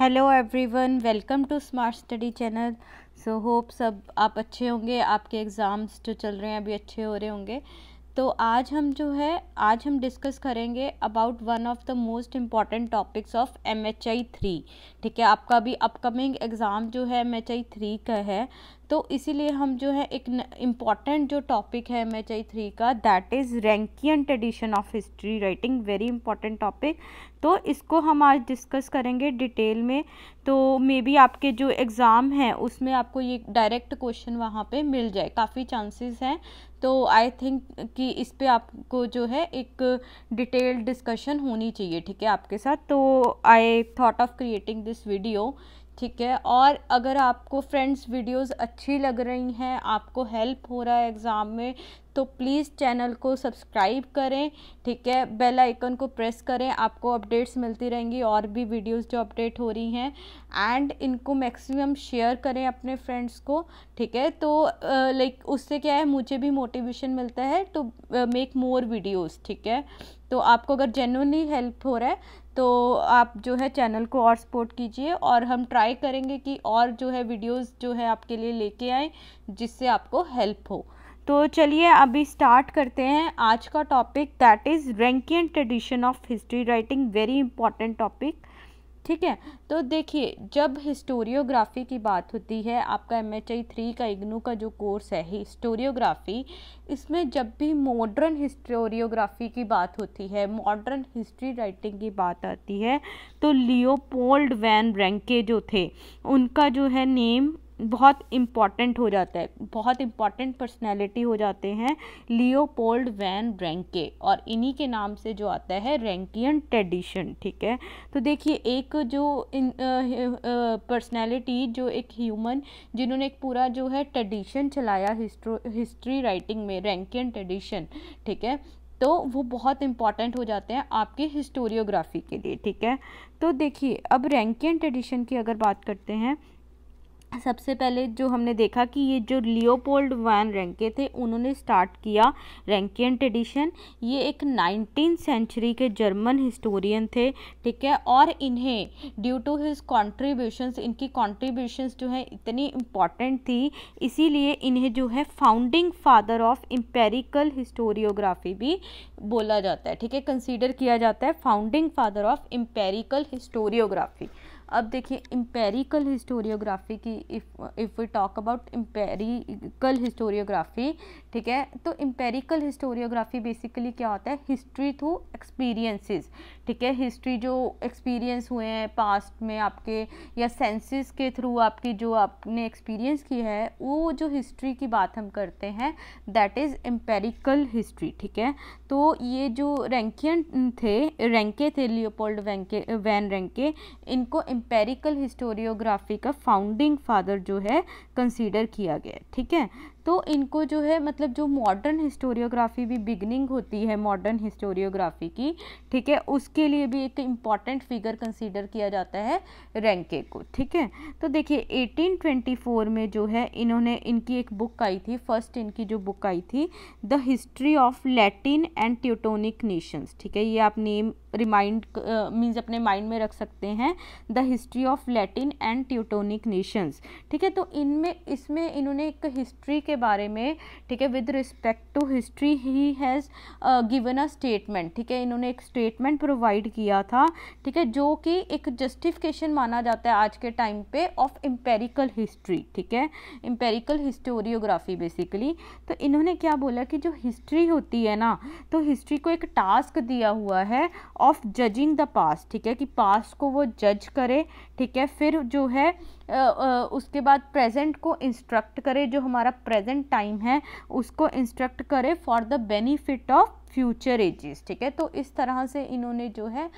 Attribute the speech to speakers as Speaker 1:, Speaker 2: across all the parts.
Speaker 1: Hello everyone welcome to smart study channel so hope सब आप अच्छे होंगे आपके एग्ज़ाम्स जो चल रहे हैं अभी अच्छे हो रहे होंगे तो आज हम जो है आज हम डिस्कस करेंगे about one of the most important topics of M H I three ठीक है आपका अभी अपकमिंग एग्ज़ाम जो है एम एच आई थ्री का है तो इसीलिए हम जो है एक इम्पॉर्टेंट जो टॉपिक है एम एच आई थ्री का that is Rankean tradition of history writing very important topic तो इसको हम आज डिस्कस करेंगे डिटेल में तो मे बी आपके जो एग्ज़ाम हैं उसमें आपको ये डायरेक्ट क्वेश्चन वहाँ पे मिल जाए काफ़ी चांसेस हैं तो आई थिंक कि इस पर आपको जो है एक डिटेल डिस्कशन होनी चाहिए ठीक है आपके साथ तो I thought of creating this video ठीक है और अगर आपको फ्रेंड्स वीडियोस अच्छी लग रही हैं आपको हेल्प हो रहा है एग्ज़ाम में तो प्लीज़ चैनल को सब्सक्राइब करें ठीक है बेल आइकन को प्रेस करें आपको अपडेट्स मिलती रहेंगी और भी वीडियोस जो अपडेट हो रही हैं एंड इनको मैक्सिमम शेयर करें अपने फ्रेंड्स को ठीक है तो लाइक उससे क्या है मुझे भी मोटिवेशन मिलता है टू मेक मोर वीडियोज़ ठीक है तो आपको अगर जेनुअनली हेल्प हो रहा है तो आप जो है चैनल को और सपोर्ट कीजिए और हम ट्राई करेंगे कि और जो है वीडियोस जो है आपके लिए लेके आए जिससे आपको हेल्प हो तो चलिए अभी स्टार्ट करते हैं आज का topic that is Rankean tradition of history writing very important topic ठीक है तो देखिए जब हिस्टोरियोग्राफी की बात होती है आपका एम एच आई थ्री का इग्नू का जो कोर्स है हिस्टोरियोग्राफी इसमें जब भी मॉडर्न हिस्टोरियोग्राफी की बात होती है मॉडर्न हिस्ट्री राइटिंग की बात आती है तो लियोपोल्ड वैन ब्रैंके जो थे उनका जो है नेम बहुत इम्पॉर्टेंट हो जाता है बहुत इम्पॉर्टेंट पर्सनैलिटी हो जाते हैं लियोपोल्ड वैन रैंके और इन्हीं के नाम से जो आता है रैंकियन ट्रेडिशन ठीक है तो देखिए एक जो इन पर्सनैलिटी जो एक ह्यूमन जिन्होंने एक पूरा जो है ट्रेडिशन चलाया हिस्ट्रो हिस्ट्री राइटिंग में रैंकियन ट्रेडिशन ठीक है तो वो बहुत इम्पॉर्टेंट हो जाते हैं आपके हिस्टोरियोग्राफी के लिए ठीक है तो देखिए अब रैंकियन ट्रेडिशन की अगर बात करते हैं सबसे पहले जो हमने देखा कि ये जो लियोपोल्ड वैन रैंके थे उन्होंने स्टार्ट किया रैंकियन ट्रेडिशन ये एक नाइनटीन सेंचुरी के जर्मन हिस्टोरियन थे ठीक है और इन्हें ड्यू टू हिज कॉन्ट्रीब्यूशन इनकी कॉन्ट्रीब्यूशन जो है इतनी इम्पॉर्टेंट थी इसीलिए इन्हें जो है founding father of empirical historiography भी बोला जाता है ठीक है कंसिडर किया जाता है founding father of empirical historiography अब देखिए इम्पेरिकल हिस्टोरियोग्राफी की if if we talk about empirical historiography ठीक है तो इम्पेरिकल हिस्टोरियोग्राफी बेसिकली क्या होता है हिस्ट्री थ्रू एक्सपीरियंसेस ठीक है हिस्ट्री जो एक्सपीरियंस हुए हैं पास्ट में आपके या सेंसेस के थ्रू आपकी जो आपने एक्सपीरियंस की है वो जो हिस्ट्री की बात हम करते हैं दैट इज़ एम्पेरिकल हिस्ट्री ठीक है तो ये जो रैंकियन थे रैंके थे लियोपोल्ड वैंके वैन रैंके इनको एम्पेरिकल हिस्टोरियोग्राफी का फाउंडिंग फादर जो है कंसीडर किया गया ठीक है तो इनको जो है मतलब जो मॉडर्न हिस्टोरियोग्राफी भी बिगनिंग होती है मॉडर्न हिस्टोरियोग्राफी की ठीक है उसके लिए भी एक इम्पॉर्टेंट फिगर कंसीडर किया जाता है रैंके को ठीक है तो देखिए 1824 में जो है इन्होंने इनकी एक बुक आई थी फर्स्ट इनकी जो बुक आई थी the history of Latin and Teutonic nations ठीक है ये आप नेम रिमाइंड मीन्स uh, अपने माइंड में रख सकते हैं the history of Latin and Teutonic nations ठीक है तो इनमें इसमें इन्होंने एक हिस्ट्री के बारे में ठीक है with respect to history he has given a statement ठीक है इन्होंने एक स्टेटमेंट प्रोवाइड किया था ठीक है जो कि एक जस्टिफिकेशन माना जाता है आज के टाइम पे ऑफ एम्पेरिकल हिस्ट्री ठीक है एम्पेरिकल हिस्टोरियोग्राफी बेसिकली तो इन्होंने क्या बोला कि जो हिस्ट्री होती है ना तो हिस्ट्री को एक टास्क दिया हुआ है ऑफ जजिंग द पास ठीक है कि पास को वो जज करे ठीक है फिर जो है उसके बाद प्रेजेंट को इंस्ट्रक्ट करे जो हमारा प्रेजेंट टाइम है उसको इंस्ट्रक्ट करे for the benefit of future ages ठीक है तो इस तरह से इन्होंने जो है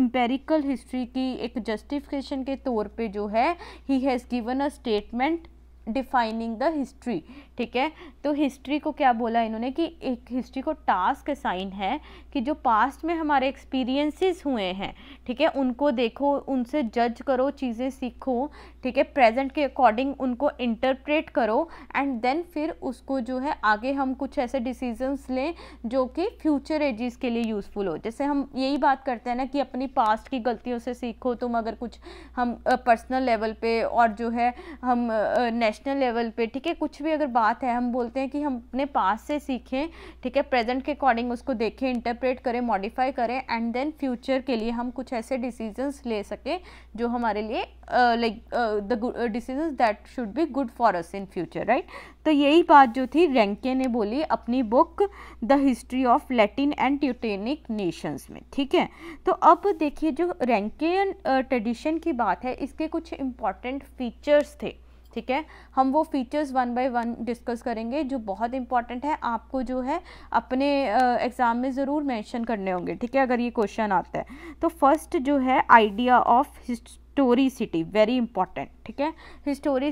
Speaker 1: इम्पेरिकल हिस्ट्री की एक जस्टिफिकेशन के तौर पे जो है he has given a statement defining the history ठीक है तो हिस्ट्री को क्या बोला इन्होंने कि एक हिस्ट्री को टास्क साइन है कि जो पास्ट में हमारे एक्सपीरियंसेस हुए हैं ठीक है उनको देखो उनसे जज करो चीज़ें सीखो ठीक है प्रेजेंट के अकॉर्डिंग उनको इंटरप्रेट करो एंड देन फिर उसको जो है आगे हम कुछ ऐसे डिसीजंस लें जो कि फ्यूचर एजेस के लिए यूज़फुल हो जैसे हम यही बात करते हैं ना कि अपनी पास्ट की गलतियों से सीखो तुम अगर कुछ हम पर्सनल लेवल पर और जो है हम नेशनल लेवल पर ठीक है कुछ भी अगर बात बात है हम बोलते हैं कि हम अपने पास से सीखें ठीक है प्रेजेंट के अकॉर्डिंग उसको देखें इंटरप्रेट करें मॉडिफाई करें एंड देन फ्यूचर के लिए हम कुछ ऐसे डिसीजंस ले सकें जो हमारे लिए like the decisions that should be good for us in future right तो यही बात जो थी रेंके ने बोली अपनी book the history of Latin and Teutonic nations में ठीक है तो अब देखिए जो रेंकेन ट्रेडिशन की बात है इसके कुछ इंपॉर्टेंट फीचर्स थे ठीक है हम वो features one by one discuss करेंगे जो बहुत इंपॉर्टेंट है आपको जो है अपने एग्ज़ाम में ज़रूर मेंशन करने होंगे ठीक है अगर ये क्वेश्चन आता है तो फर्स्ट जो है idea of historicity very important ठीक है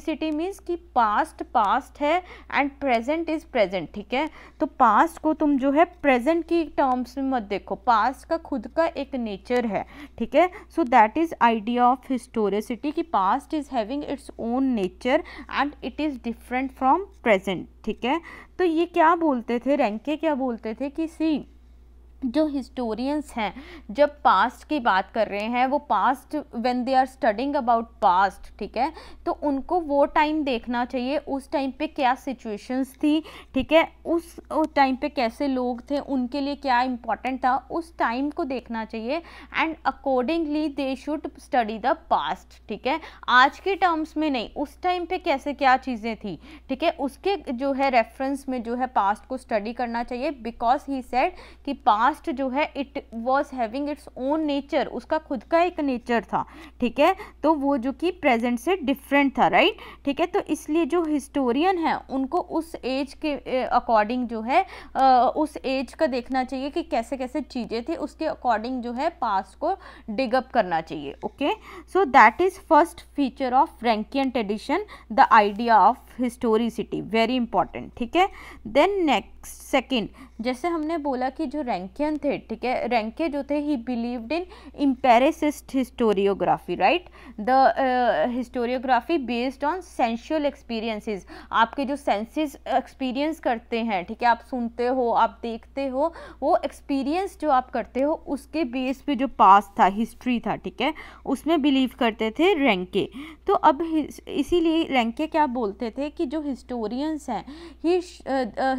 Speaker 1: सिटी मीन्स कि पास्ट पास्ट है एंड प्रेजेंट इज़ प्रेजेंट ठीक है तो पास्ट को तुम जो है प्रेजेंट की टर्म्स में मत देखो पास्ट का खुद का एक नेचर है ठीक है so that is idea of city कि past is having its own nature and it is different from present ठीक है तो ये क्या बोलते थे रैंके क्या बोलते थे कि सी जो हिस्टोरियंस हैं जब पास्ट की बात कर रहे हैं वो past when they are studying about past ठीक है तो उनको वो टाइम देखना चाहिए उस टाइम पे क्या सिचुएशंस थी ठीक है उस टाइम पे कैसे लोग थे उनके लिए क्या इम्पोर्टेंट था उस टाइम को देखना चाहिए and accordingly they should study the past ठीक है आज के टर्म्स में नहीं उस टाइम पर कैसे क्या चीज़ें थी ठीक है उसके जो है रेफरेंस में जो है पास्ट को स्टडी करना चाहिए बिकॉज ही सेट कि पास्ट कास्ट जो है it was having its own nature उसका खुद का एक नेचर था ठीक है तो वो जो कि प्रेजेंट से डिफरेंट था राइट ठीक है तो इसलिए जो हिस्टोरियन है उनको उस एज के अकॉर्डिंग जो है उस एज का देखना चाहिए कि कैसे कैसे चीज़ें थी उसके अकॉर्डिंग जो है पास्ट को डिगअप करना चाहिए okay so that is first feature of Rankean tradition the idea of historicity very important ठीक है देन नेक्स्ट सेकेंड जैसे हमने बोला कि जो रैंकियन थे ठीक है रैंके जो थे he believed in empiricist historiography right the historiography based on sensual experiences आपके जो सेंसेस एक्सपीरियंस करते हैं ठीक है आप सुनते हो आप देखते हो वो एक्सपीरियंस जो आप करते हो उसके बेस पे जो पास था हिस्ट्री था ठीक है उसमें बिलीव करते थे रैंके तो अब इसीलिए रैंके क्या बोलते थे कि जो हिस्टोरियंस हैं he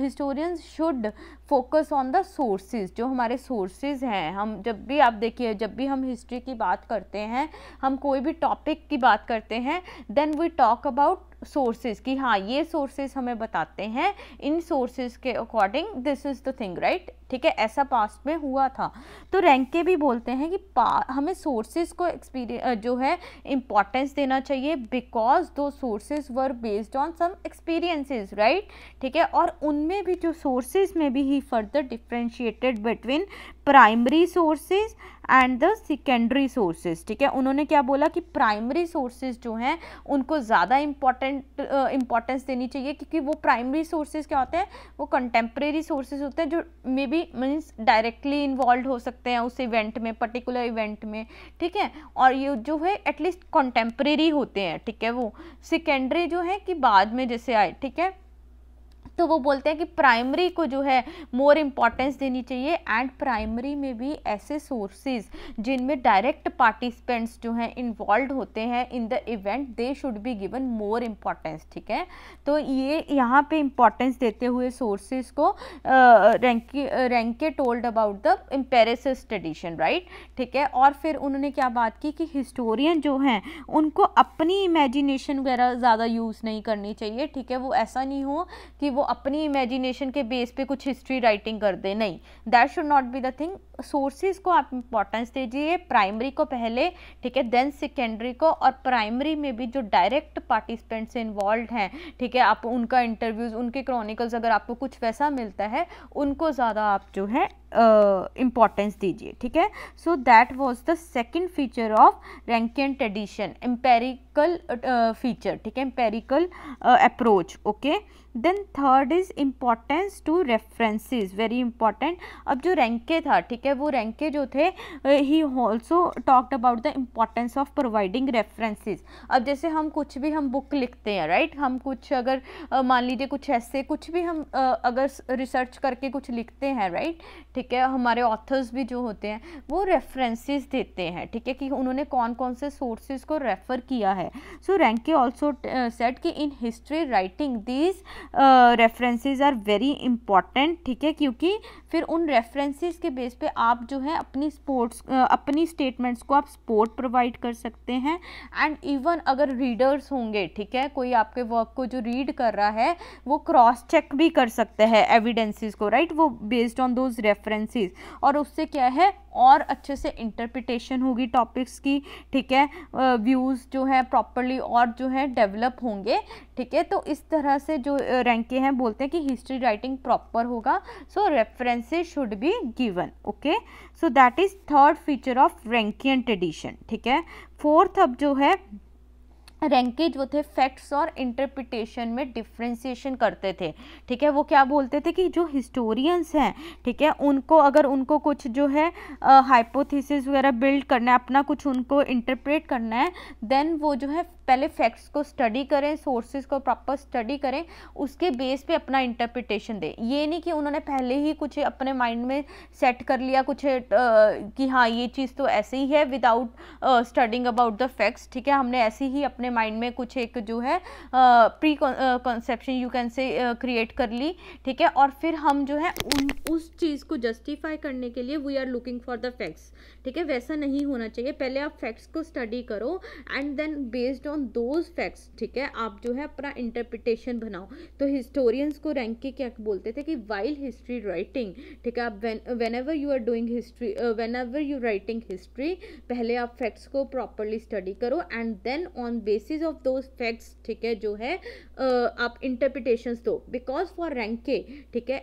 Speaker 1: historians should focus on the sources जो हमारे सोर्सेज हैं हम जब भी आप देखिए जब भी हम हिस्ट्री की बात करते हैं हम कोई भी टॉपिक की बात करते हैं then we talk about sources कि हाँ ये सोर्सेज हमें बताते हैं इन सोर्सेज के according this is the thing right ठीक है ऐसा पास्ट में हुआ था तो रैंक के भी बोलते हैं कि हमें सोर्सेज को एक्सपीरियंस जो है इम्पॉर्टेंस देना चाहिए because those sources were based on some experiences right ठीक है और उनमें भी जो सोर्सेज में भी he further differentiated between primary sources and the secondary sources ठीक है उन्होंने क्या बोला कि प्राइमरी सोर्सेज जो हैं उनको ज़्यादा इम्पोर्टेंट इम्पोर्टेंस देनी चाहिए क्योंकि वो प्राइमरी सोर्सेज क्या होते हैं वो कंटेम्प्रेरी सोर्सेज होते हैं जो may be means directly involve हो सकते हैं उस इवेंट में पर्टिकुलर इवेंट में ठीक है और ये जो है एटलीस्ट कंटेम्प्रेरी होते हैं ठीक है वो सेकेंडरी जो है कि बाद में जैसे आए ठीक है तो वो बोलते हैं कि प्राइमरी को जो है मोर इम्पॉर्टेंस देनी चाहिए एंड प्राइमरी में भी ऐसे सोर्सेज जिनमें डायरेक्ट पार्टिसिपेंट्स जो हैं इन्वॉल्व होते हैं in the event they should be given more importance ठीक है तो ये यहाँ पे इम्पॉर्टेंस देते हुए सोर्सेज को Ranke Ranke told about the empiricist tradition right ठीक है और फिर उन्होंने क्या बात की कि हिस्टोरियन जो हैं उनको अपनी इमेजिनेशन वगैरह ज़्यादा यूज़ नहीं करनी चाहिए ठीक है वो ऐसा नहीं हो कि वो अपनी इमेजिनेशन के बेस पे कुछ हिस्ट्री राइटिंग कर दे नहीं that should not be the thing sources को आप इम्पोर्टेंस दीजिए प्राइमरी को पहले ठीक है देन सेकेंडरी को और प्राइमरी में भी जो डायरेक्ट पार्टिसिपेंट्स इन्वॉल्व हैं ठीक है आप उनका इंटरव्यूज़ उनके क्रॉनिकल्स अगर आपको कुछ वैसा मिलता है उनको ज़्यादा आप जो है इम्पॉर्टेंस दीजिए ठीक है so that was the second feature of Rankean tradition empirical feature ठीक है empirical approach okay then third is importance to references very important अब जो रैंके था ठीक है वो रैंके जो थे he also talked about the importance of providing references अब जैसे हम कुछ भी हम बुक लिखते हैं राइट right? हम कुछ अगर मान लीजिए कुछ ऐसे कुछ भी हम अगर रिसर्च करके कुछ लिखते हैं राइट right? ठीक है हमारे ऑथर्स भी जो होते हैं वो रेफरेंसेज देते हैं ठीक है कि उन्होंने कौन कौन से सोर्सेज को रेफ़र किया है सो रैंके ऑल्सो सेट कि in history writing these references are very important ठीक है क्योंकि फिर उन रेफरेंसेस के बेस पे आप जो है अपनी स्पोर्ट्स अपनी स्टेटमेंट्स को आप सपोर्ट प्रोवाइड कर सकते हैं एंड इवन अगर रीडर्स होंगे ठीक है कोई आपके वर्क को जो रीड कर रहा है वो क्रॉस चेक भी कर सकता है एविडेंसेस को राइट right? वो बेस्ड ऑन दोज रेफरेंसेस और उससे क्या है और अच्छे से इंटरप्रिटेशन होगी टॉपिक्स की ठीक है व्यूज़ uh, जो है प्रॉपरली और जो है डेवलप होंगे ठीक है तो इस तरह से जो रैंके हैं बोलते हैं कि हिस्ट्री राइटिंग प्रॉपर होगा so so, reference answer should be given okay so that is third feature of Rankean tradition ठीक है फोर्थ अब जो है रैंके जो थे फैक्ट्स और इंटरप्रिटेशन में डिफ्रेंसीशन करते थे ठीक है वो क्या बोलते थे कि जो हिस्टोरियंस हैं ठीक है उनको अगर उनको कुछ जो है हाइपोथेसिस वगैरह बिल्ड करना है अपना कुछ उनको इंटरप्रेट करना है देन वो जो है पहले फैक्ट्स को स्टडी करें सोर्सेज को प्रॉपर स्टडी करें उसके बेस पे अपना इंटरप्रिटेशन दें ये नहीं कि उन्होंने पहले ही कुछ अपने माइंड में सेट कर लिया कुछ कि हाँ ये चीज़ तो ऐसे ही है without studying about the facts ठीक है हमने ऐसे ही अपने माइंड में कुछ एक जो है preconception you can say create कर ली ठीक है और फिर हम जो है उन उस चीज़ को जस्टिफाई करने के लिए we are looking for the facts ठीक है वैसा नहीं होना चाहिए पहले आप फैक्ट्स को स्टडी करो and then based on those facts ठीक है आप जो है अपना इंटरप्रिटेशन बनाओ तो हिस्टोरियंस को रैंक के क्या बोलते थे कि वाइल हिस्ट्री राइटिंग ठीक है आप whenever you are doing history whenever you writing history पहले आप फैक्ट्स को प्रॉपरली स्टडी करो and then on basis of those facts ठीक है जो है uh, आप इंटरप्रिटेशन दो बिकॉज फॉर रैंक के ठीक है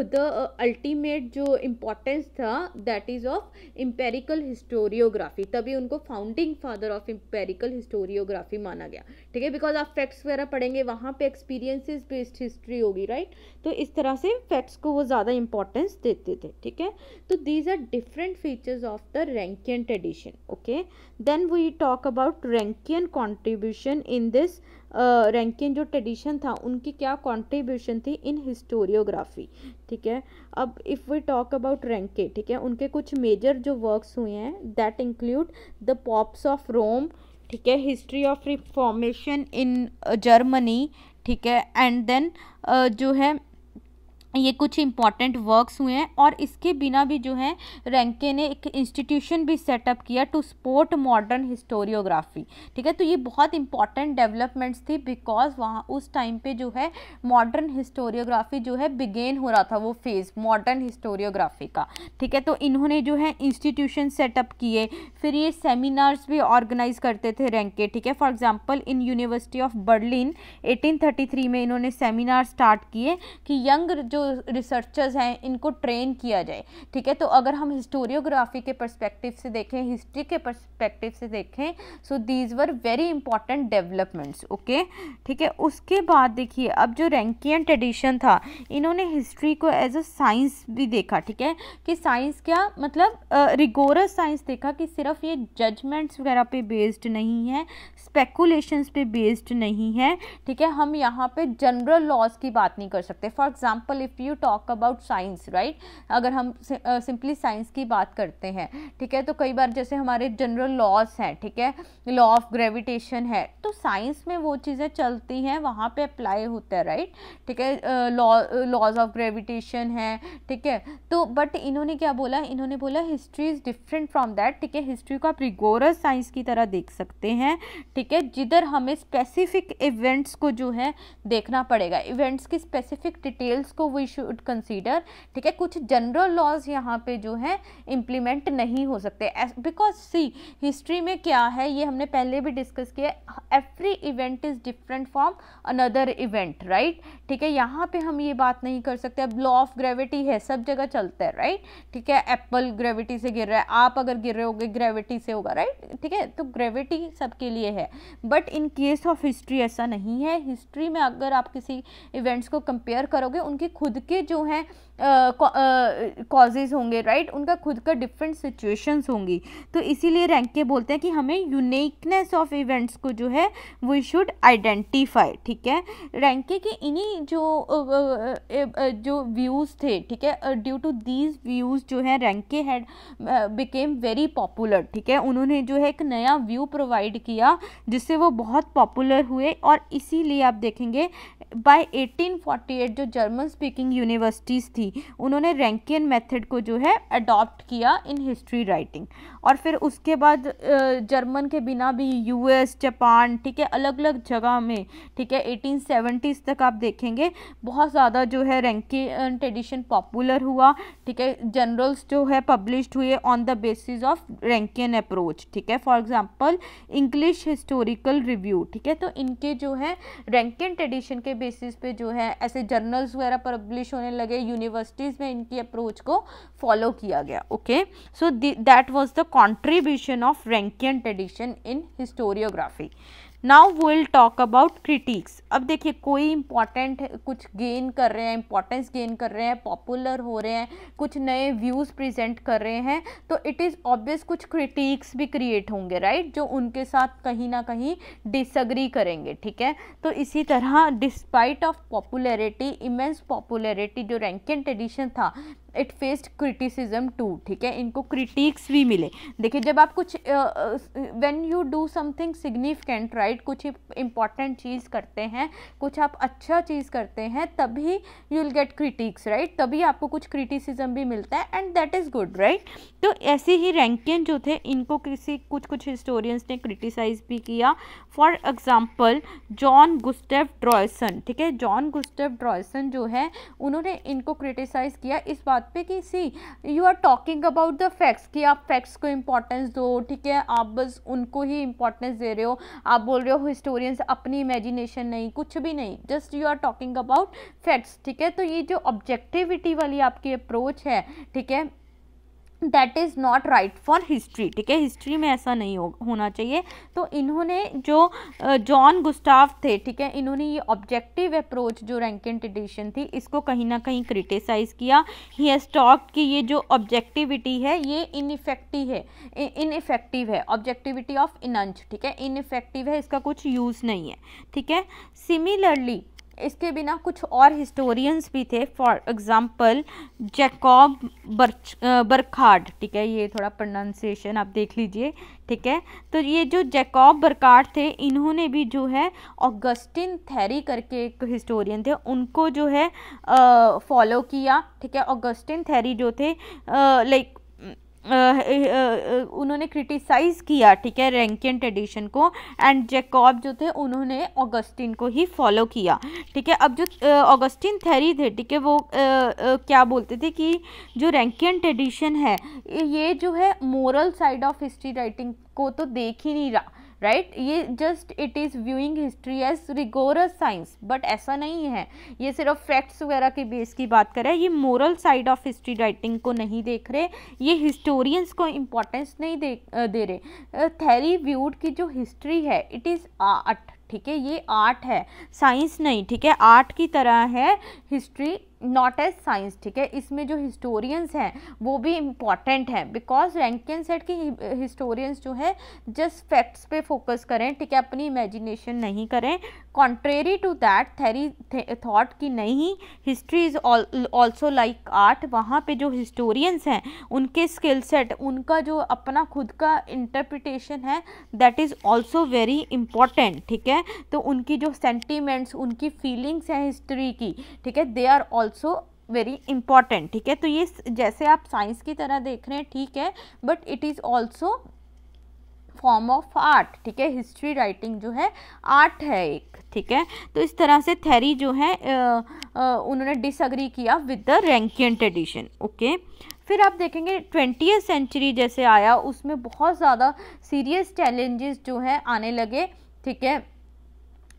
Speaker 1: द uh, अल्टीमेट uh, जो इम्पोर्टेंस था that is of empirical historiography तभी उनको founding father of empirical historiography माना गया ठीक है बिकॉज आप फैक्ट्स वगैरह पढ़ेंगे वहाँ पे एक्सपीरियंसेस बेस्ड हिस्ट्री होगी राइट right? तो इस तरह से फैक्ट्स को वो ज़्यादा इंपॉर्टेंस देते थे ठीक है तो these are different features of the Rankean tradition okay then we talk about Rankean contribution in this Rankean जो ट्रेडिशन था उनकी क्या कॉन्ट्रीब्यूशन थी इन हिस्टोरियोग्राफी ठीक है अब if we talk about Ranke ठीक है उनके कुछ मेजर जो वर्क्स हुए हैं that include the popes of Rome ठीक है history of reformation in Germany ठीक है एंड देन जो है ये कुछ इम्पॉर्टेंट वर्क्स हुए हैं और इसके बिना भी जो है रैंके ने एक इंस्टीट्यूशन भी सेटअप किया टू सपोर्ट मॉडर्न हिस्टोरियोग्राफी ठीक है तो ये बहुत इंपॉर्टेंट डेवलपमेंट्स थी बिकॉज वहाँ उस टाइम पे जो है मॉडर्न हिस्टोरियोग्राफी जो है बिगेन हो रहा था वो फेज़ मॉडर्न हिस्टोरियोग्राफी का ठीक है तो इन्होंने जो है इंस्टीट्यूशन सेटअप किए फिर ये सेमिनार्स भी ऑर्गेनाइज करते थे रैंके ठीक है for example in University of Berlin eighteen में इन्होंने सेमिनार स्टार्ट किए कि यंग जो रिसर्चर्स हैं इनको ट्रेन किया जाए ठीक है तो अगर हम हिस्टोरियोग्राफी के परस्पेक्टिव से देखें हिस्ट्री के परस्पेक्टिव से देखें so these were very important developments okay ठीक है उसके बाद देखिए अब जो रैंकियन ट्रेडिशन था इन्होंने हिस्ट्री को एज अ साइंस भी देखा ठीक है कि साइंस क्या मतलब रिगोरस साइंस देखा कि सिर्फ ये जजमेंट्स वगैरह पे बेस्ड नहीं है स्पेकुलेशंस पे बेस्ड नहीं है ठीक है हम यहाँ पे जनरल लॉज की बात नहीं कर सकते for example if if you talk about science right अगर हम सिंपली साइंस की बात करते हैं ठीक है तो कई बार जैसे हमारे जनरल लॉज हैं ठीक है लॉ ऑफ ग्रेविटेशन है तो साइंस में वो चीज़ें चलती हैं वहाँ पे अप्लाई होता है राइट ठीक है लॉज ऑफ ग्रेविटेशन है ठीक है तो बट इन्होंने क्या बोला इन्होंने बोला history is different from that ठीक है हिस्ट्री को आप रिगोरस साइंस की तरह देख सकते हैं ठीक है जिधर हमें स्पेसिफिक इवेंट्स को जो है देखना पड़ेगा इवेंट्स की स्पेसिफिक डिटेल्स को वो वी शुड कंसीडर ठीक है कुछ जनरल लॉज यहाँ पे जो है इम्प्लीमेंट नहीं हो सकते बिकॉज सी हिस्ट्री में क्या है ये हमने पहले भी डिस्कस किया every event is different from another event right ठीक है यहाँ पे हम ये बात नहीं कर सकते अब लॉ ऑफ ग्रेविटी है सब जगह चलता है राइट ठीक है एप्पल ग्रेविटी से गिर रहा है आप अगर गिर रहे होगे ग्रेविटी से होगा राइट ठीक है तो ग्रेविटी सबके लिए है but in case of history ऐसा नहीं है हिस्ट्री में अगर आप किसी इवेंट्स को कंपेयर करोगे उनकी खुद खुद के जो हैं कॉजेज़ होंगे राइट उनका खुद का डिफरेंट सिचुएशंस होंगी तो इसीलिए रैंक के बोलते हैं कि हमें यूनिकनेस ऑफ इवेंट्स को जो है वी शुड आइडेंटिफाई ठीक है रैंके के इन्हीं जो जो व्यूज़ थे ठीक है ड्यू टू दीज व्यूज़ जो है Ranke had became very popular ठीक है उन्होंने जो है एक नया व्यू प्रोवाइड किया जिससे वो बहुत पॉपुलर हुए और इसीलिए आप देखेंगे बाय 1848 जो जर्मन स्पीकिंग यूनिवर्सिटीज़ थी थी उन्होंने रैंकियन मेथड को जो है अडॉप्ट किया इन हिस्ट्री राइटिंग और फिर उसके बाद जर्मन के बिना भी यूएस जापान ठीक है अलग अलग जगह में ठीक है एटीन तक आप देखेंगे बहुत ज़्यादा जो है रैंकियन ट्रेडिशन पॉपुलर हुआ ठीक है जनरल्स जो है पब्लिश्ड हुए on the basis of Rankean approach ठीक है for example English Historical Review ठीक है तो इनके जो है रैंकियन ट्रेडिशन के बेसिस पे जो है ऐसे जर्नल्स वगैरह पब्लिश होने लगे यूनिवर्स यूनिवर्सिटीज़ में इनकी अप्रोच को फॉलो किया गया okay so that was the contribution of Rankean tradition in historiography now will talk about critics अब देखिए कोई इम्पॉर्टेंट कुछ गेन कर रहे हैं इम्पॉर्टेंस गेन कर रहे हैं पॉपुलर हो रहे हैं कुछ नए व्यूज़ प्रेजेंट कर रहे हैं तो इट इज़ ऑब्वियस कुछ क्रिटिक्स भी क्रिएट होंगे राइट right? जो उनके साथ कहीं ना कहीं डिसग्री करेंगे ठीक है तो इसी तरह despite of popularity immense popularity जो रैंकेंट एडिशन ट्रेडिशन था इट फेस्ड क्रिटिसिज्म टू ठीक है इनको क्रिटिक्स भी मिले देखिए जब आप कुछ when you do something significant right कुछ इंपॉर्टेंट चीज़ करते हैं कुछ आप अच्छा चीज़ करते हैं तभी you will get critics right तभी आपको कुछ क्रिटिसिज्म भी मिलता है and that is good right तो ऐसे ही रैंकियन जो थे इनको किसी कुछ कुछ हिस्टोरियंस ने क्रिटिसाइज भी किया for example Johann Gustav Droysen ठीक है जॉन गुस्टेव ड्रॉयसन जो है उन्होंने इनको क्रिटिसाइज़ किया इस बात बात पे कि see you are talking about the facts कि आप फैक्ट्स को इम्पोर्टेंस दो ठीक है आप बस उनको ही इम्पोर्टेंस दे रहे हो आप बोल रहे हो हिस्टोरियंस अपनी इमेजिनेशन नहीं कुछ भी नहीं just you are talking about facts ठीक है तो ये जो ऑब्जेक्टिविटी वाली आपकी अप्रोच है ठीक है that is not right for history ठीक है हिस्ट्री में ऐसा नहीं हो, होना चाहिए तो इन्होंने जो जॉन गुस्टाफ थे ठीक है इन्होंने ये ऑब्जेक्टिव अप्रोच जो रैंकिन ट्रेडिशन थी इसको कहीं ना कहीं क्रिटिसाइज़ किया ही हैज़ टॉक कि ये जो ऑब्जेक्टिविटी है ये इनफेक्टिव है इनफेक्टिव है ऑब्जेक्टिविटी ऑफ इनंच ठीक है इनफेक्टिव है इसका कुछ यूज़ नहीं है ठीक है सिमिलरली इसके बिना कुछ और हिस्टोरियंस भी थे फॉर एग्ज़ाम्पल जैकॉब बर्च बर्खाड ठीक है ये थोड़ा प्रोनाउंसिएशन आप देख लीजिए ठीक है तो ये जो जैकॉब बर्खाड थे इन्होंने भी जो है ऑगस्टिन थैरी करके एक हिस्टोरियन थे उनको जो है फॉलो किया ठीक है ऑगस्टिन थैरी जो थे लाइक उन्होंने क्रिटिसाइज़ किया ठीक है रैंकियन ट्रेडिशन को एंड जैकॉब जो थे उन्होंने ऑगस्टिन को ही फॉलो किया ठीक है अब जो ऑगस्टिन थेरी थे ठीक है वो आ, आ, क्या बोलते थे कि जो रैंकियन ट्रेडिशन है ये जो है moral side of history writing को तो देख ही नहीं रहा राइट ये just it is viewing history as rigorous science but ऐसा नहीं है ये सिर्फ फैक्ट्स वगैरह के बेस की बात कर रहा है ये moral side of history writing को नहीं देख रहे ये हिस्टोरियंस को इम्पोर्टेंस नहीं दे दे रहे थैरी व्यूड की जो हिस्ट्री है इट इज़ आर्ट ठीक है ये आर्ट है साइंस नहीं ठीक है आर्ट की तरह है हिस्ट्री नॉट एज साइंस ठीक है इसमें जो हिस्टोरियंस हैं वो भी इम्पॉर्टेंट हैं बिकॉज रैंकिन सेट की हिस्टोरियंस जो है जस्ट फैक्ट्स पे फोकस करें ठीक है अपनी इमेजिनेशन नहीं करें contrary to that theory thought की नहीं history is also like art वहाँ पे जो हिस्टोरियंस हैं उनके स्किल सेट उनका जो अपना खुद का इंटरप्रिटेशन है that is also very important ठीक है तो उनकी जो सेंटीमेंट्स उनकी फीलिंग्स हैं हिस्ट्री की ठीक है they are all also very important ठीक है तो ये जैसे आप साइंस की तरह देख रहे हैं ठीक है but it is also form of art ठीक है हिस्ट्री राइटिंग जो है आर्ट है एक ठीक है तो इस तरह से थेरी जो है आ, आ, उन्होंने डिसअग्री किया with the Rankean tradition okay फिर आप देखेंगे ट्वेंटी सेंचुरी जैसे आया उसमें बहुत ज़्यादा सीरियस चैलेंजेस जो है आने लगे ठीक है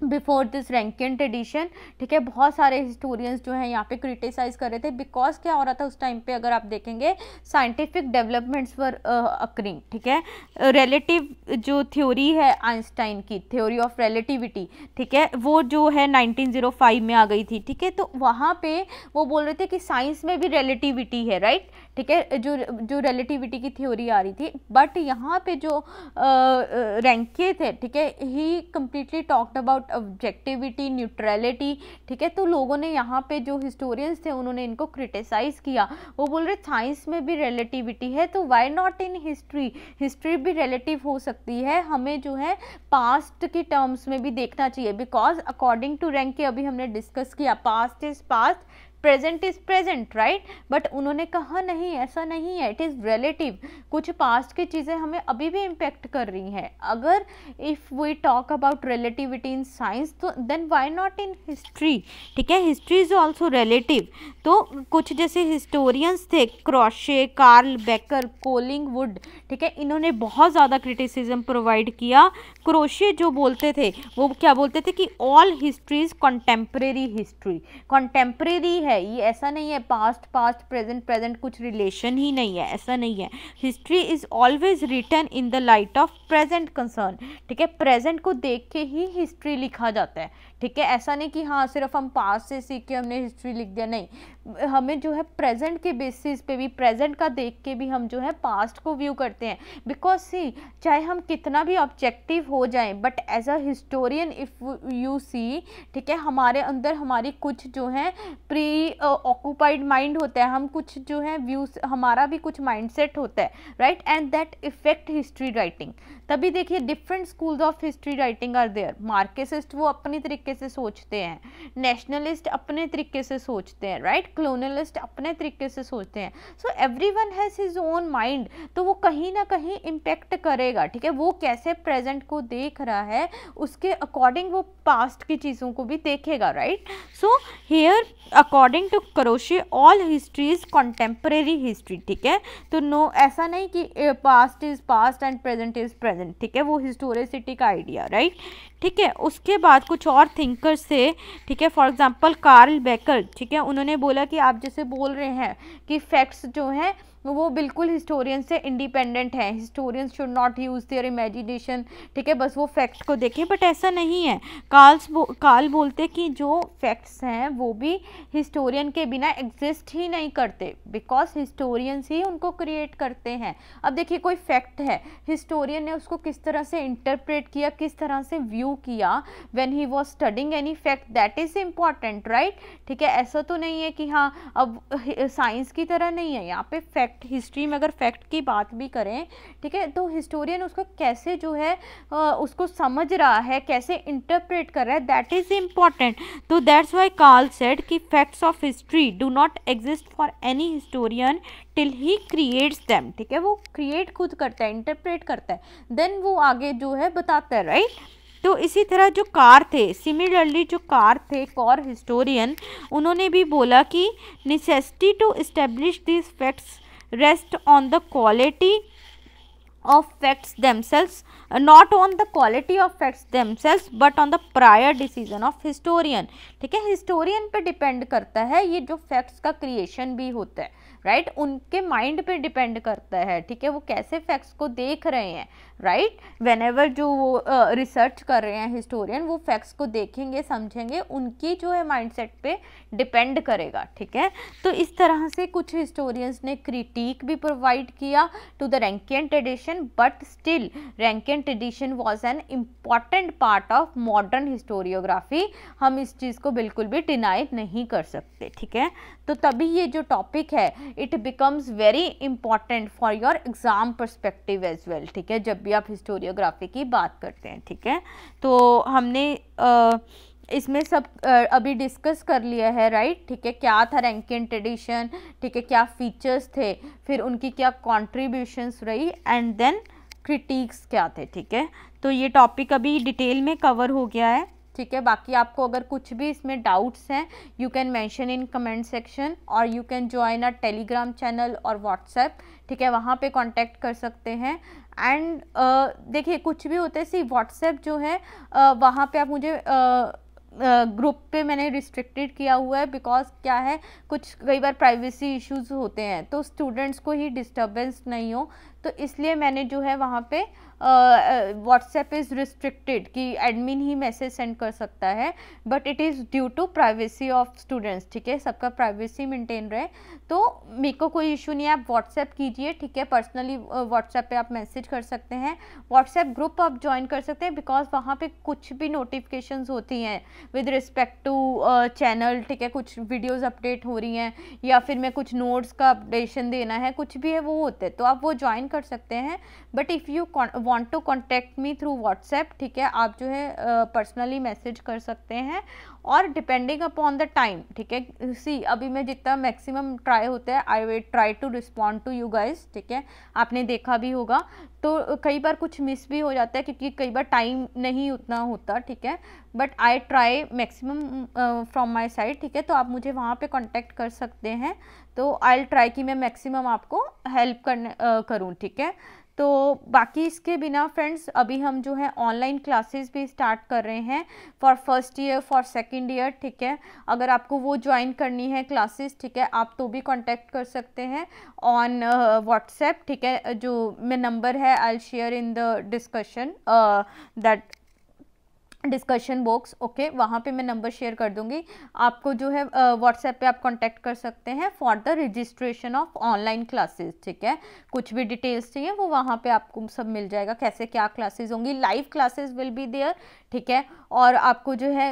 Speaker 1: बिफोर दिस रैंकेंट एडिशन ठीक है बहुत सारे हिस्टोरियंस जो हैं यहाँ पे क्रिटिसाइज कर रहे थे बिकॉज क्या हो रहा था उस टाइम पे अगर आप देखेंगे साइंटिफिक डेवलपमेंट्स वर अक्रिंग ठीक है रिलेटिव जो थ्योरी है आइंस्टाइन की थ्योरी ऑफ रिलेटिविटी ठीक है वो जो है 1905 में आ गई थी ठीक है तो वहाँ पे वो बोल रहे थे कि साइंस में भी रिलेटिविटी है राइट ठीक है जो जो रिलेटिविटी की थ्योरी आ रही थी बट यहाँ पे जो रैंके थे ठीक है he completely talked about objectivity neutrality ठीक है तो लोगों ने यहाँ पे जो हिस्टोरियंस थे उन्होंने इनको क्रिटिसाइज़ किया वो बोल रहे साइंस में भी रिलेटिविटी है तो why not in history history भी रिलेटिव हो सकती है हमें जो है पास्ट की टर्म्स में भी देखना चाहिए बिकॉज अकॉर्डिंग टू रैंक अभी हमने डिस्कस किया past is past present is present right but उन्होंने कहा नहीं ऐसा नहीं है इट इज़ रिलेटिव कुछ पास्ट की चीज़ें हमें अभी भी इम्पेक्ट कर रही हैं अगर if we talk about relativity in science तो then why not in history ठीक है हिस्ट्री इज़ ऑल्सो रिलेटिव तो कुछ जैसे हिस्टोरियंस थे क्रॉशे कार्ल बेकर कोलिंगवुड ठीक है इन्होंने बहुत ज़्यादा क्रिटिसिज्म प्रोवाइड किया क्रोशे जो बोलते थे वो क्या बोलते थे कि all history is contemporary history contemporary है है ये ऐसा नहीं है पास्ट पास्ट प्रेजेंट प्रेजेंट कुछ रिलेशन ही नहीं है ऐसा नहीं है history is always written in the light of present concern ठीक है प्रेजेंट को देख के ही हिस्ट्री लिखा जाता है ठीक है ऐसा नहीं कि हाँ सिर्फ हम पास्ट से सीख के हमने हिस्ट्री लिख दिया नहीं हमें जो है प्रेजेंट के बेसिस पे भी प्रेजेंट का देख के भी हम जो है पास्ट को व्यू करते हैं बिकॉज सी चाहे हम कितना भी ऑब्जेक्टिव हो जाएं but as a historian if you see ठीक है हमारे अंदर हमारी कुछ जो है प्री भी ऑक्यूपाइड uh, माइंड होता है हम कुछ जो है व्यूज हमारा भी कुछ माइंडसेट होता है right and that effect history writing तभी देखिए different schools of history writing are there Marxist वो अपने तरीके से सोचते हैं नेशनलिस्ट अपने तरीके से सोचते हैं राइट right? क्लोनलिस्ट अपने तरीके से सोचते हैं so every one has his own mind तो वो कहीं ना कहीं इम्पेक्ट करेगा ठीक है वो कैसे प्रेजेंट को देख रहा है उसके अकॉर्डिंग वो पास्ट की चीज़ों को भी देखेगा right so here according according to Croce all history is contemporary history ठीक है तो नो ऐसा नहीं कि past is past and present is present ठीक है वो हिस्टोरिसिटी का आइडिया राइट ठीक है उसके बाद कुछ और थिंकर से ठीक है फॉर एग्ज़ाम्पल कार्ल बेकर ठीक है उन्होंने बोला कि आप जैसे बोल रहे हैं कि फैक्ट्स जो हैं वो बिल्कुल हिस्टोरियन से इंडिपेंडेंट है historians should not use their imagination ठीक है बस वो फैक्ट को देखें बट ऐसा नहीं है काल्स बो, काल बोलते कि जो फैक्ट्स हैं वो भी हिस्टोरियन के बिना एग्जिस्ट ही नहीं करते बिकॉज हिस्टोरियंस ही उनको क्रिएट करते हैं अब देखिए कोई फैक्ट है हिस्टोरियन ने उसको किस तरह से इंटरप्रेट किया किस तरह से व्यू क्यों किया when he was studying any fact that is important right ठीक है ऐसा तो नहीं है कि हाँ अब साइंस की तरह नहीं है यहाँ पे फैक्ट हिस्ट्री में अगर फैक्ट की बात भी करें ठीक है तो हिस्टोरियन उसको कैसे जो है आ, उसको समझ रहा है कैसे इंटरप्रेट कर रहा है दैट इज़ इम्पॉर्टेंट तो दैट्स वाई कार्ल सेड कि facts of history do not exist for any historian till he creates them ठीक है वो क्रिएट खुद करता है इंटरप्रेट करता है देन वो आगे जो है बताता है राइट right? तो इसी तरह जो कार थे सिमिलरली जो कार थे कॉर हिस्टोरियन उन्होंने भी बोला कि necessity to establish this facts rest on the quality of facts themselves uh, not on the quality of facts themselves but on the prior decision of historian ठीक है historian पे depend करता है ये जो facts का creation भी होता है राइट right? उनके माइंड पे डिपेंड करता है ठीक है वो कैसे फैक्ट्स को देख रहे हैं राइट वेन एवर जो वो रिसर्च uh, कर रहे हैं हिस्टोरियन वो फैक्ट्स को देखेंगे समझेंगे उनकी जो है माइंडसेट पे डिपेंड करेगा ठीक है तो इस तरह से कुछ हिस्टोरियंस ने क्रिटिक भी प्रोवाइड किया to the Rankean tradition but still Rankean tradition was an important part of modern historiography हम इस चीज़ को बिल्कुल भी डिनाई नहीं कर सकते ठीक है तो तभी ये जो टॉपिक है it becomes very important for your exam perspective as well ठीक है जब भी आप हिस्टोरियोग्राफी की बात करते हैं ठीक है तो हमने आ, इसमें सब अभी डिस्कस कर लिया है राइट ठीक है क्या था रैंकिन ट्रेडिशन ठीक है क्या फीचर्स थे फिर उनकी क्या कंट्रीब्यूशंस रही एंड देन क्रिटिक्स क्या थे ठीक है तो ये टॉपिक अभी डिटेल में कवर हो गया है ठीक है बाकी आपको अगर कुछ भी इसमें डाउट्स हैं you can mention in comment section और you can join a Telegram channel और व्हाट्सएप ठीक है वहाँ पे कांटेक्ट कर सकते हैं एंड uh, देखिए कुछ भी होते सी व्हाट्सएप जो है uh, वहाँ पे आप मुझे uh, ग्रुप uh, पे मैंने रिस्ट्रिक्टेड किया हुआ है बिकॉज क्या है कुछ कई बार प्राइवेसी इश्यूज होते हैं तो स्टूडेंट्स को ही डिस्टरबेंस नहीं हो तो इसलिए मैंने जो है वहाँ पे व्हाट्सएप इज़ रिस्ट्रिक्टेड कि एडमिन ही मैसेज सेंड कर सकता है but it is due to privacy of students ठीक है सबका प्राइवेसी मेंटेन रहे तो मेरे को कोई इशू नहीं है आप व्हाट्सएप कीजिए ठीक है पर्सनली व्हाट्सएप पे आप मैसेज कर सकते हैं व्हाट्सएप ग्रुप आप ज्वाइन कर सकते हैं बिकॉज वहाँ पर कुछ भी नोटिफिकेशन होती हैं विद रिस्पेक्ट टू चैनल ठीक है कुछ वीडियोज़ अपडेट हो रही हैं या फिर मैं कुछ नोट्स का अपडेशन देना है कुछ भी है वो होते हैं तो आप वो ज्वाइन कर सकते हैं but if you want to contact me through WhatsApp ठीक है आप जो है पर्सनली uh, मैसेज कर सकते हैं और डिपेंडिंग अपॉन द टाइम ठीक है सी अभी मैं जितना मैक्सिमम ट्राई होता है I will try to respond to you guys ठीक है आपने देखा भी होगा तो कई बार कुछ मिस भी हो जाता है क्योंकि कई बार टाइम नहीं उतना होता ठीक है but I try maximum from my side ठीक है तो आप मुझे वहाँ पे कांटेक्ट कर सकते हैं तो आई ट्राई कि मैं मैक्सिमम आपको हेल्प करने uh, करूँ ठीक है तो बाकी इसके बिना फ्रेंड्स अभी हम जो है ऑनलाइन क्लासेस भी स्टार्ट कर रहे हैं for first year for second year ठीक है अगर आपको वो ज्वाइन करनी है क्लासेस ठीक है आप तो भी कांटेक्ट कर सकते हैं ऑन व्हाट्सएप ठीक है जो मैं नंबर है I share in the discussion that discussion box okay वहाँ पे मैं नंबर शेयर कर दूंगी आपको जो है व्हाट्सएप uh, पे आप कांटेक्ट कर सकते हैं for the registration of online classes ठीक है कुछ भी डिटेल्स चाहिए वो वहाँ पे आपको सब मिल जाएगा कैसे क्या क्लासेस होंगी live classes will be there ठीक है और आपको जो है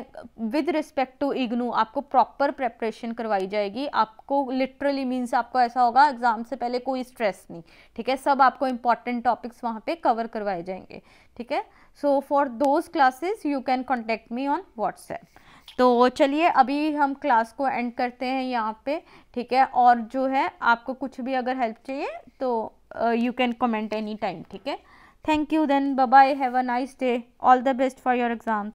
Speaker 1: विद रिस्पेक्ट टू इग्नू आपको प्रॉपर प्रेपरेशन करवाई जाएगी आपको लिटरली मीन्स आपको ऐसा होगा एग्ज़ाम से पहले कोई स्ट्रेस नहीं ठीक है सब आपको इंपॉर्टेंट टॉपिक्स वहाँ पर कवर करवाए जाएंगे ठीक है so for those classes you can contact me on WhatsApp तो चलिए अभी हम क्लास को एंड करते हैं यहाँ पे ठीक है और जो है आपको कुछ भी अगर हेल्प चाहिए तो you can comment any time ठीक है thank you then bye have a nice day all the best for your exam